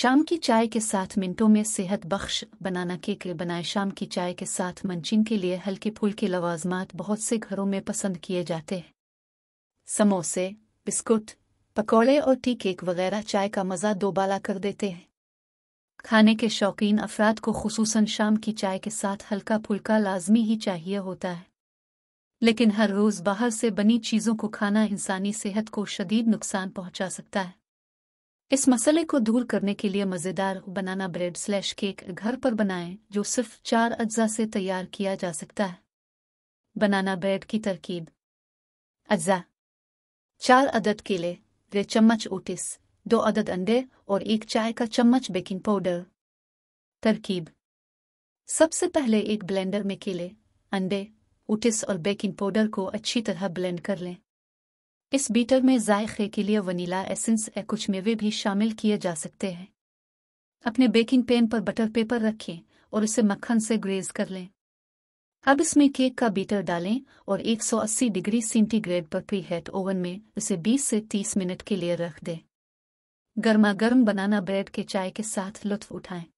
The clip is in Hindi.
शाम की चाय के साथ मिनटों में सेहत बख्श बनाना केक बनाए शाम की चाय के साथ मंचिंग के लिए हल्के फुल्के लवाजमात बहुत से घरों में पसंद किए जाते हैं समोसे बिस्कुट पकौड़े और टी केक वगैरह चाय का मज़ा दोबाला कर देते हैं खाने के शौकीन अफराद को खसूस शाम की चाय के साथ हल्का फुल्का लाजमी ही चाहिए होता है लेकिन हर रोज़ बाहर से बनी चीज़ों को खाना इंसानी सेहत को शदीद नुकसान पहुंचा सकता है इस मसले को दूर करने के लिए मज़ेदार बनाना ब्रेड स्लैश केक घर पर बनाएं जो सिर्फ चार अज्जा से तैयार किया जा सकता है बनाना ब्रेड की तरकीब अज्जा चार अदद केले वे चम्मच ओटिस दो अदद अंडे और एक चाय का चम्मच बेकिंग पाउडर तरकीब सबसे पहले एक ब्लेंडर में केले अंडे ओटिस और बेकिंग पाउडर को अच्छी तरह ब्लेंड कर लें इस बीटर में जायके के लिए वनीला एसेंस या कुछ मेवे भी शामिल किए जा सकते हैं अपने बेकिंग पैन पर बटर पेपर रखें और उसे मक्खन से ग्रेज कर लें अब इसमें केक का बीटर डालें और 180 डिग्री सेंटीग्रेड पर प्री हेट ओवन में उसे 20 से 30 मिनट के लिए रख दें गर्मा गर्म बनाना ब्रेड के चाय के साथ लुत्फ उठाएं